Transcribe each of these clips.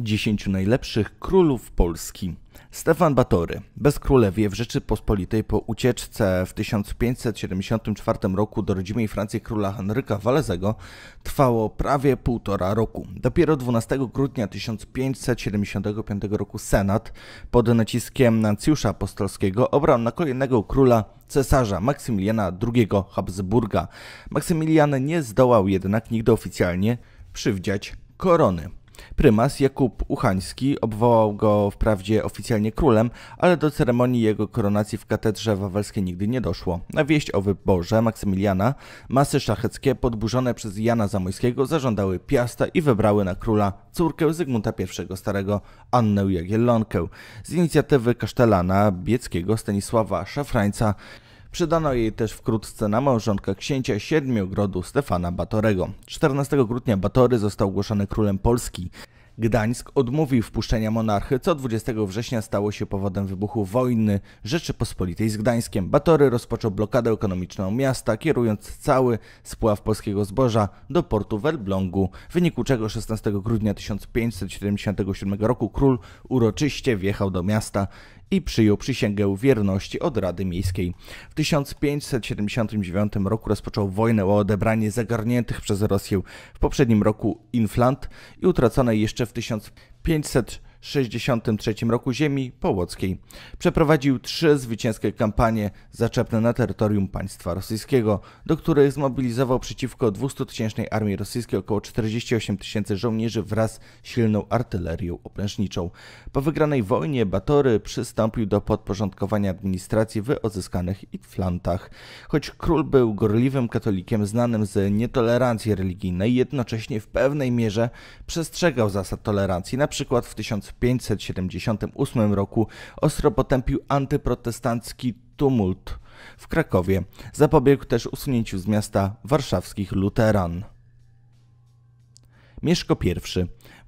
10 najlepszych królów Polski. Stefan Batory, bezkrólewie w Rzeczypospolitej po ucieczce w 1574 roku do rodzimej Francji króla Henryka Walezego trwało prawie półtora roku. Dopiero 12 grudnia 1575 roku Senat pod naciskiem Nancjusza Apostolskiego obrał na kolejnego króla cesarza Maksymiliana II Habsburga. Maksymilian nie zdołał jednak nigdy oficjalnie przywdziać korony. Prymas Jakub Uchański obwołał go wprawdzie oficjalnie królem, ale do ceremonii jego koronacji w katedrze wawelskiej nigdy nie doszło. Na wieść o wyborze Maksymiliana masy szlacheckie podburzone przez Jana Zamojskiego zażądały Piasta i wybrały na króla córkę Zygmunta I Starego, Annę Jagiellonkę. Z inicjatywy kasztelana bieckiego Stanisława Szafrańca Przydano jej też wkrótce na małżonka księcia Siedmiogrodu Stefana Batorego. 14 grudnia Batory został ogłoszony królem Polski. Gdańsk odmówił wpuszczenia monarchy, co 20 września stało się powodem wybuchu wojny Rzeczypospolitej z Gdańskiem. Batory rozpoczął blokadę ekonomiczną miasta, kierując cały spław polskiego zboża do portu w Elblągu, w wyniku czego 16 grudnia 1577 roku król uroczyście wjechał do miasta i przyjął przysięgę wierności od Rady Miejskiej. W 1579 roku rozpoczął wojnę o odebranie zagarniętych przez Rosję w poprzednim roku Inflant i utraconej jeszcze w 1500. 1963 roku ziemi połockiej. Przeprowadził trzy zwycięskie kampanie zaczepne na terytorium państwa rosyjskiego, do których zmobilizował przeciwko 200-tysięcznej armii rosyjskiej około 48 tysięcy żołnierzy wraz z silną artylerią oblężniczą. Po wygranej wojnie Batory przystąpił do podporządkowania administracji w odzyskanych Itflantach. Choć król był gorliwym katolikiem znanym z nietolerancji religijnej, jednocześnie w pewnej mierze przestrzegał zasad tolerancji, na przykład w 1000 1578 roku ostro potępił antyprotestancki tumult w Krakowie. Zapobiegł też usunięciu z miasta warszawskich luteran. Mieszko I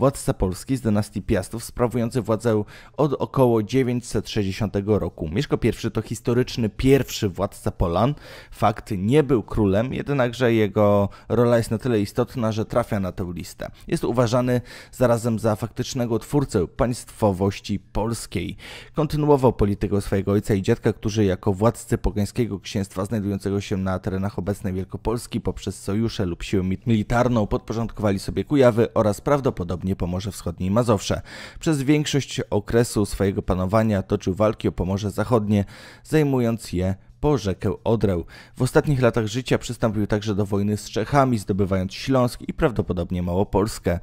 władca Polski z dynastii Piastów sprawujący władzę od około 960 roku. Mieszko I to historyczny pierwszy władca Polan. Fakt nie był królem, jednakże jego rola jest na tyle istotna, że trafia na tę listę. Jest uważany zarazem za faktycznego twórcę państwowości polskiej. Kontynuował politykę swojego ojca i dziadka, którzy jako władcy pogańskiego księstwa znajdującego się na terenach obecnej Wielkopolski poprzez sojusze lub siłę militarną podporządkowali sobie Kujawy oraz prawdopodobnie głównie Pomorze Wschodnie i Mazowsze. Przez większość okresu swojego panowania toczył walki o Pomorze Zachodnie, zajmując je po rzekę Odrę. W ostatnich latach życia przystąpił także do wojny z Czechami, zdobywając Śląsk i prawdopodobnie Małopolskę.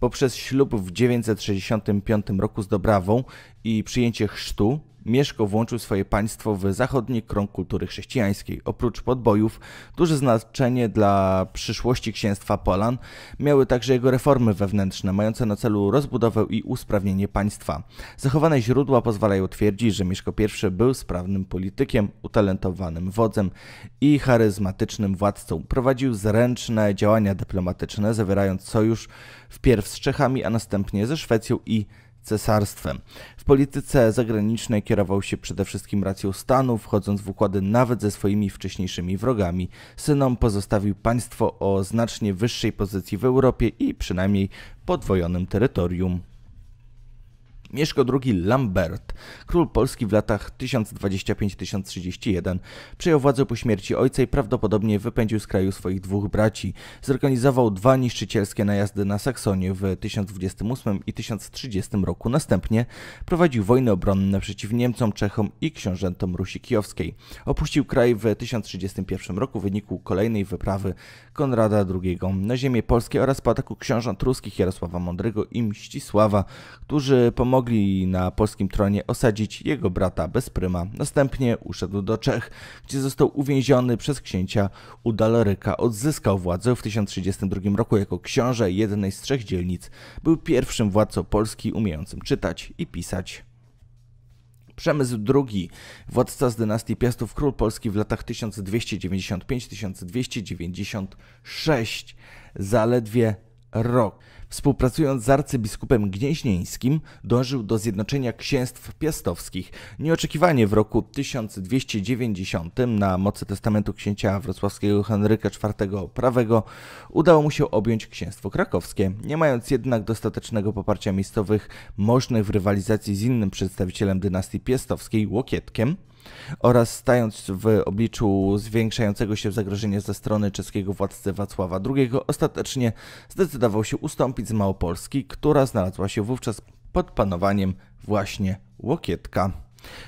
Poprzez ślub w 965 roku z Dobrawą i przyjęcie chrztu Mieszko włączył swoje państwo w zachodni krąg kultury chrześcijańskiej. Oprócz podbojów, duże znaczenie dla przyszłości księstwa Polan miały także jego reformy wewnętrzne, mające na celu rozbudowę i usprawnienie państwa. Zachowane źródła pozwalają twierdzić, że Mieszko I był sprawnym politykiem, utalentowanym wodzem i charyzmatycznym władcą. Prowadził zręczne działania dyplomatyczne, zawierając sojusz wpierw z Czechami, a następnie ze Szwecją i cesarstwem. W polityce zagranicznej kierował się przede wszystkim racją stanu, wchodząc w układy nawet ze swoimi wcześniejszymi wrogami. Synom pozostawił państwo o znacznie wyższej pozycji w Europie i przynajmniej podwojonym terytorium. Mieszko II Lambert, król Polski w latach 1025-1031, przejął władzę po śmierci ojca i prawdopodobnie wypędził z kraju swoich dwóch braci. Zorganizował dwa niszczycielskie najazdy na Saksonię w 1028 i 1030 roku. Następnie prowadził wojny obronne przeciw Niemcom, Czechom i książętom Rusi Kijowskiej. Opuścił kraj w 1031 roku w wyniku kolejnej wyprawy Konrada II na ziemię polskie oraz po ataku książąt ruskich Jarosława Mądrego i Mścisława, którzy pomogli mogli na polskim tronie osadzić jego brata Bezpryma. Następnie uszedł do Czech, gdzie został uwięziony przez księcia Udaloryka. Odzyskał władzę w 1032 roku jako książę jednej z trzech dzielnic. Był pierwszym władcą Polski umiejącym czytać i pisać. Przemysł II, władca z dynastii Piastów Król Polski w latach 1295-1296, zaledwie rok. Współpracując z arcybiskupem gnieźnieńskim, dążył do zjednoczenia księstw piastowskich. Nieoczekiwanie w roku 1290 na mocy testamentu księcia wrocławskiego Henryka IV Prawego udało mu się objąć księstwo krakowskie. Nie mając jednak dostatecznego poparcia miejscowych, możnych w rywalizacji z innym przedstawicielem dynastii piastowskiej, Łokietkiem, oraz stając w obliczu zwiększającego się zagrożenia ze strony czeskiego władcy Wacława II, ostatecznie zdecydował się ustąpić z Małopolski, która znalazła się wówczas pod panowaniem właśnie Łokietka.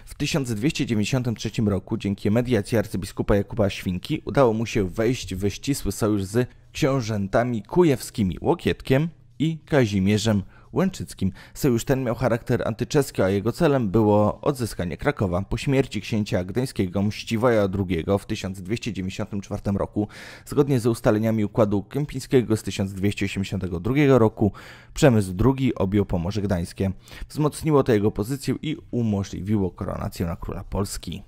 W 1293 roku dzięki mediacji arcybiskupa Jakuba Świnki udało mu się wejść w ścisły sojusz z książętami kujawskimi Łokietkiem i Kazimierzem Łęczyckim. Sojusz ten miał charakter antyczeski, a jego celem było odzyskanie Krakowa. Po śmierci księcia gdańskiego Mściwoja II w 1294 roku, zgodnie z ustaleniami układu kępińskiego z 1282 roku, Przemysł II objął Pomorze Gdańskie. Wzmocniło to jego pozycję i umożliwiło koronację na króla Polski.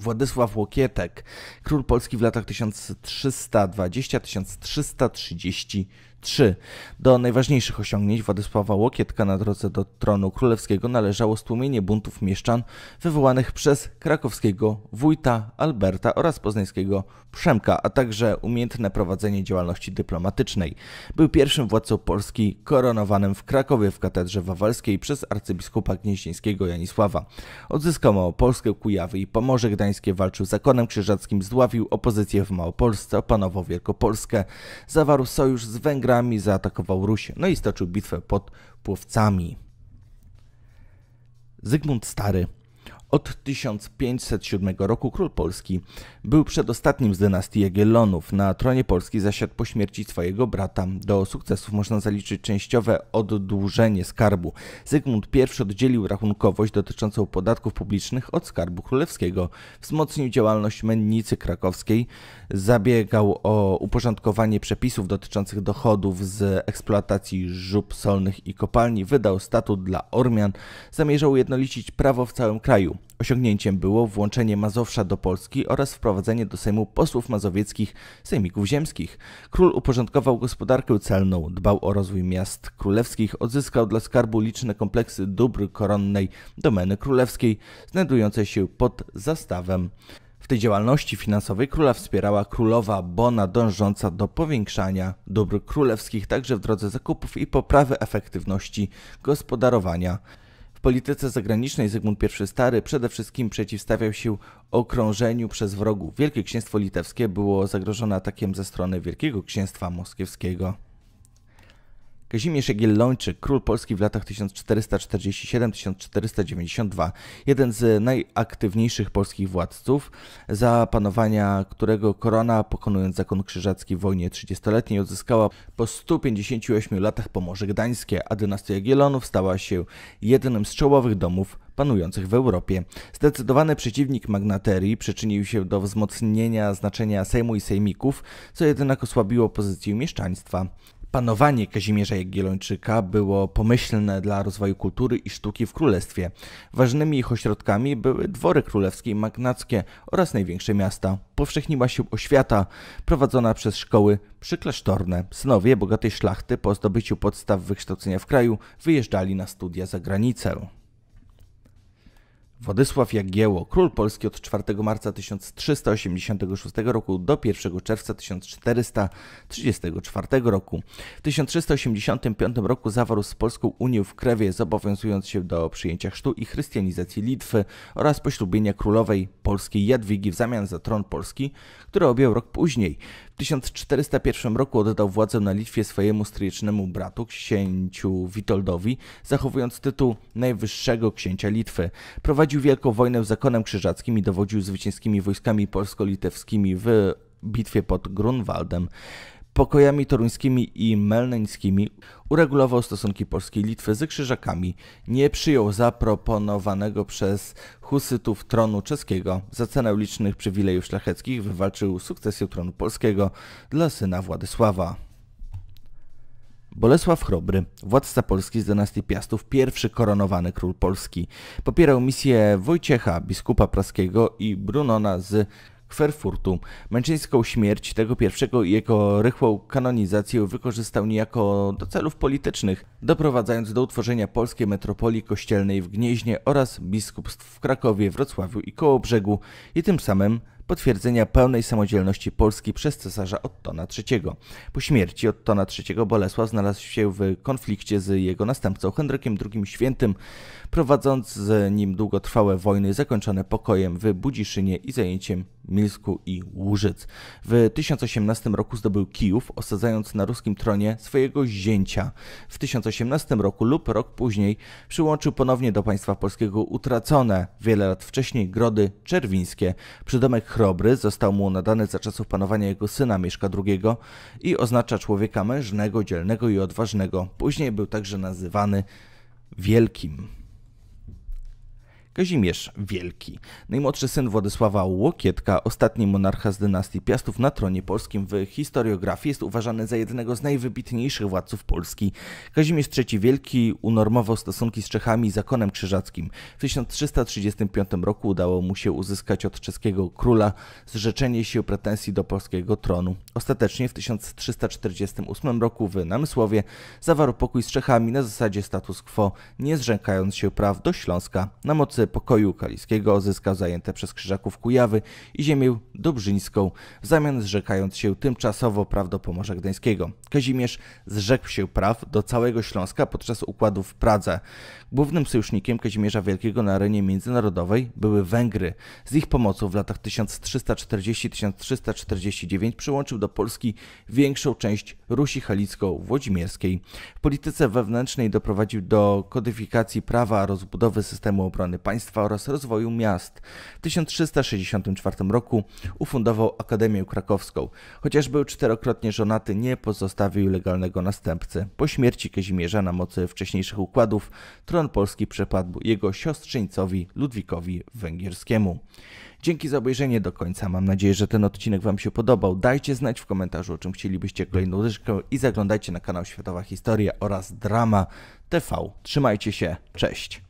Władysław Łokietek, król Polski w latach 1320 1330 3. Do najważniejszych osiągnięć Władysława Łokietka na drodze do tronu królewskiego należało stłumienie buntów mieszczan wywołanych przez krakowskiego wójta Alberta oraz poznańskiego Przemka, a także umiejętne prowadzenie działalności dyplomatycznej. Był pierwszym władcą Polski koronowanym w Krakowie w katedrze wawelskiej przez arcybiskupa gnieźnieńskiego Janisława. Odzyskał Małopolskę, Kujawy i Pomorze Gdańskie, walczył z zakonem krzyżackim, zdławił opozycję w Małopolsce, opanował Wielkopolskę, zawarł sojusz z Węgrami zaatakował Rusię, no i stoczył bitwę pod Płowcami. Zygmunt Stary od 1507 roku król Polski był przedostatnim z dynastii Jagiellonów. Na tronie Polski zasiadł po śmierci swojego brata. Do sukcesów można zaliczyć częściowe oddłużenie skarbu. Zygmunt I oddzielił rachunkowość dotyczącą podatków publicznych od skarbu królewskiego. Wzmocnił działalność mennicy krakowskiej, zabiegał o uporządkowanie przepisów dotyczących dochodów z eksploatacji żub solnych i kopalni, wydał statut dla Ormian, zamierzał jednolicić prawo w całym kraju. Osiągnięciem było włączenie Mazowsza do Polski oraz wprowadzenie do Sejmu posłów mazowieckich sejmików ziemskich. Król uporządkował gospodarkę celną, dbał o rozwój miast królewskich, odzyskał dla skarbu liczne kompleksy dóbr koronnej domeny królewskiej, znajdującej się pod zastawem. W tej działalności finansowej króla wspierała królowa Bona dążąca do powiększania dóbr królewskich także w drodze zakupów i poprawy efektywności gospodarowania polityce zagranicznej Zygmunt I Stary przede wszystkim przeciwstawiał się okrążeniu przez wrogów. Wielkie Księstwo Litewskie było zagrożone atakiem ze strony Wielkiego Księstwa Moskiewskiego. Kazimierz Jagiellończyk, król Polski w latach 1447-1492, jeden z najaktywniejszych polskich władców, za panowania którego korona, pokonując zakon krzyżacki w wojnie 30-letniej, odzyskała po 158 latach Pomorze Gdańskie, a dynastia Jagiellonów stała się jednym z czołowych domów panujących w Europie. Zdecydowany przeciwnik magnaterii przyczynił się do wzmocnienia znaczenia Sejmu i Sejmików, co jednak osłabiło pozycję mieszczaństwa. Panowanie Kazimierza Jagiellończyka było pomyślne dla rozwoju kultury i sztuki w królestwie. Ważnymi ich ośrodkami były dwory królewskie i magnackie oraz największe miasta. Powszechniła się oświata prowadzona przez szkoły przyklasztorne. Synowie bogatej szlachty po zdobyciu podstaw wykształcenia w kraju wyjeżdżali na studia za granicę. Władysław Jagiełło, król Polski od 4 marca 1386 roku do 1 czerwca 1434 roku. W 1385 roku zawarł z Polską Unię w Krewie, zobowiązując się do przyjęcia chrztu i chrystianizacji Litwy oraz poślubienia królowej polskiej Jadwigi w zamian za tron Polski, który objął rok później. 1401 roku oddał władzę na Litwie swojemu stryjecznemu bratu, księciu Witoldowi, zachowując tytuł najwyższego księcia Litwy. Prowadził wielką wojnę z zakonem krzyżackim i dowodził zwycięskimi wojskami polsko-litewskimi w bitwie pod Grunwaldem pokojami toruńskimi i melneńskimi, uregulował stosunki polskiej Litwy z Krzyżakami, nie przyjął zaproponowanego przez husytów tronu czeskiego, za cenę licznych przywilejów szlacheckich wywalczył sukcesję tronu polskiego dla syna Władysława. Bolesław Chrobry, władca Polski z dynastii Piastów, pierwszy koronowany król Polski, popierał misję Wojciecha, biskupa praskiego i Brunona z Kwerfurtu. Męczeńską śmierć tego pierwszego i jego rychłą kanonizację wykorzystał niejako do celów politycznych, doprowadzając do utworzenia polskiej metropolii kościelnej w Gnieźnie oraz biskupstw w Krakowie, Wrocławiu i Kołobrzegu i tym samym potwierdzenia pełnej samodzielności Polski przez cesarza Ottona III. Po śmierci Ottona III Bolesław znalazł się w konflikcie z jego następcą Henrykiem II Świętym, prowadząc z nim długotrwałe wojny zakończone pokojem w Budziszynie i zajęciem Milsku i Łużyc. W 1018 roku zdobył Kijów, osadzając na ruskim tronie swojego zięcia. W 1018 roku lub rok później przyłączył ponownie do państwa polskiego utracone wiele lat wcześniej grody czerwińskie, przydomek Chrobry został mu nadany za czasów panowania jego syna Mieszka II i oznacza człowieka mężnego, dzielnego i odważnego. Później był także nazywany Wielkim. Kazimierz Wielki. Najmłodszy syn Władysława Łokietka, ostatni monarcha z dynastii Piastów na tronie polskim w historiografii, jest uważany za jednego z najwybitniejszych władców Polski. Kazimierz III Wielki unormował stosunki z Czechami i zakonem krzyżackim. W 1335 roku udało mu się uzyskać od czeskiego króla zrzeczenie się pretensji do polskiego tronu. Ostatecznie w 1348 roku w Namysłowie zawarł pokój z Czechami na zasadzie status quo, nie zrzekając się praw do Śląska na mocy pokoju kaliskiego zyskał zajęte przez Krzyżaków Kujawy i ziemię dobrzyńską, w zamian zrzekając się tymczasowo praw do Pomorza Gdańskiego. Kazimierz zrzekł się praw do całego Śląska podczas układów w Pradze. Głównym sojusznikiem Kazimierza Wielkiego na arenie międzynarodowej były Węgry. Z ich pomocą w latach 1340-1349 przyłączył do Polski większą część Rusi Halicko-Włodzimierskiej. W polityce wewnętrznej doprowadził do kodyfikacji prawa, rozbudowy systemu obrony państwa, państwa oraz rozwoju miast. W 1364 roku ufundował Akademię Krakowską. Chociaż był czterokrotnie żonaty, nie pozostawił legalnego następcy. Po śmierci Kazimierza na mocy wcześniejszych układów tron polski przepadł jego siostrzeńcowi Ludwikowi Węgierskiemu. Dzięki za obejrzenie do końca. Mam nadzieję, że ten odcinek Wam się podobał. Dajcie znać w komentarzu, o czym chcielibyście kolejną dyszkę i zaglądajcie na kanał Światowa Historia oraz Drama TV. Trzymajcie się, cześć!